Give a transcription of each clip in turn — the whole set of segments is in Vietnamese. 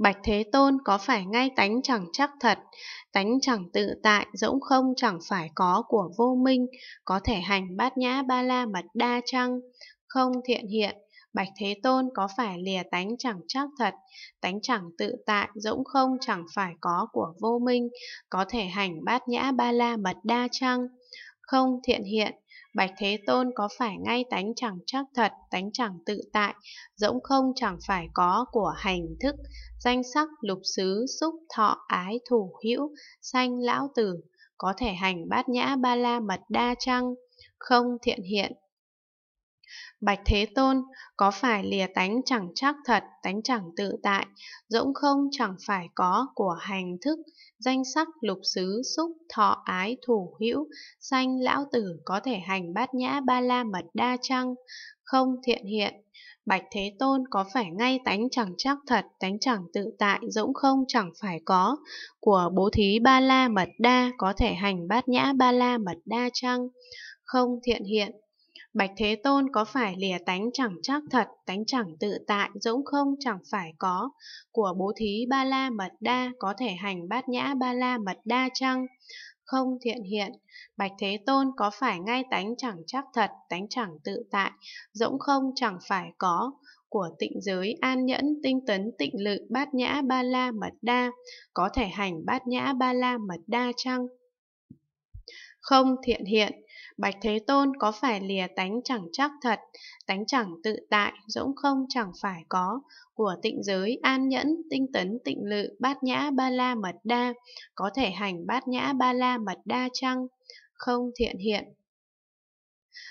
Bạch Thế Tôn có phải ngay tánh chẳng chắc thật, tánh chẳng tự tại, dũng không chẳng phải có của vô minh, có thể hành bát nhã ba la mật đa chăng? Không thiện hiện, Bạch Thế Tôn có phải lìa tánh chẳng chắc thật, tánh chẳng tự tại, dũng không chẳng phải có của vô minh, có thể hành bát nhã ba la mật đa chăng? Không thiện hiện, Bạch Thế Tôn có phải ngay tánh chẳng chắc thật, tánh chẳng tự tại, rỗng không chẳng phải có của hành thức, danh sắc lục xứ, xúc thọ ái thủ hữu, sanh lão tử, có thể hành bát nhã ba la mật đa chăng? Không thiện hiện, Bạch Thế Tôn, có phải lìa tánh chẳng chắc thật, tánh chẳng tự tại, rỗng không chẳng phải có của hành thức, danh sắc lục xứ, xúc, thọ, ái, thủ, hữu, sanh lão tử có thể hành bát nhã ba la mật đa chăng? Không thiện hiện, Bạch Thế Tôn có phải ngay tánh chẳng chắc thật, tánh chẳng tự tại, rỗng không chẳng phải có, của bố thí ba la mật đa có thể hành bát nhã ba la mật đa chăng? Không thiện hiện. Bạch Thế Tôn có phải lìa tánh chẳng chắc thật, tánh chẳng tự tại, dũng không chẳng phải có, của bố thí ba la mật đa có thể hành bát nhã ba la mật đa chăng? Không thiện hiện, Bạch Thế Tôn có phải ngay tánh chẳng chắc thật, tánh chẳng tự tại, dũng không chẳng phải có, của tịnh giới an nhẫn tinh tấn tịnh lự bát nhã ba la mật đa có thể hành bát nhã ba la mật đa chăng không thiện hiện Bạch Thế Tôn có phải lìa tánh chẳng chắc thật, tánh chẳng tự tại, dũng không chẳng phải có, của tịnh giới, an nhẫn, tinh tấn, tịnh lự, bát nhã ba la mật đa, có thể hành bát nhã ba la mật đa chăng? Không thiện hiện.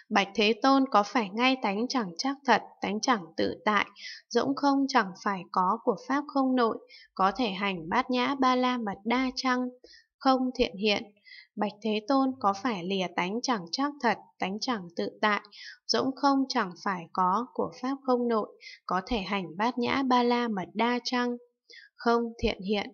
Bạch Thế Tôn có phải ngay tánh chẳng chắc thật, tánh chẳng tự tại, dũng không chẳng phải có của Pháp không nội, có thể hành bát nhã ba la mật đa chăng? Không thiện hiện. Bạch Thế Tôn có phải lìa tánh chẳng chắc thật, tánh chẳng tự tại, dũng không chẳng phải có của Pháp không nội, có thể hành bát nhã ba la mật đa chăng? Không thiện hiện,